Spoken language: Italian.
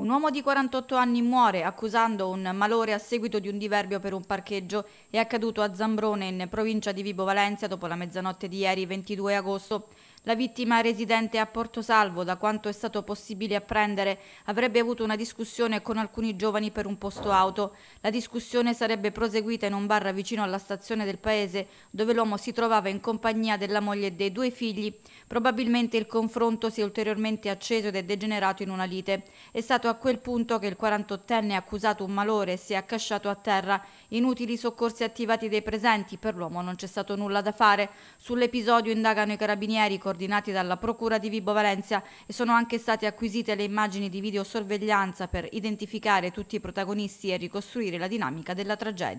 Un uomo di 48 anni muore accusando un malore a seguito di un diverbio per un parcheggio. È accaduto a Zambrone in provincia di Vibo Valencia dopo la mezzanotte di ieri 22 agosto. La vittima residente a Porto Salvo, da quanto è stato possibile apprendere, avrebbe avuto una discussione con alcuni giovani per un posto auto. La discussione sarebbe proseguita in un bar vicino alla stazione del paese, dove l'uomo si trovava in compagnia della moglie e dei due figli. Probabilmente il confronto si è ulteriormente acceso ed è degenerato in una lite. È stato a quel punto che il 48enne ha accusato un malore e si è accasciato a terra. Inutili soccorsi attivati dei presenti, per l'uomo non c'è stato nulla da fare. Sull'episodio indagano i carabinieri con coordinati dalla Procura di Vibo Valencia e sono anche state acquisite le immagini di videosorveglianza per identificare tutti i protagonisti e ricostruire la dinamica della tragedia.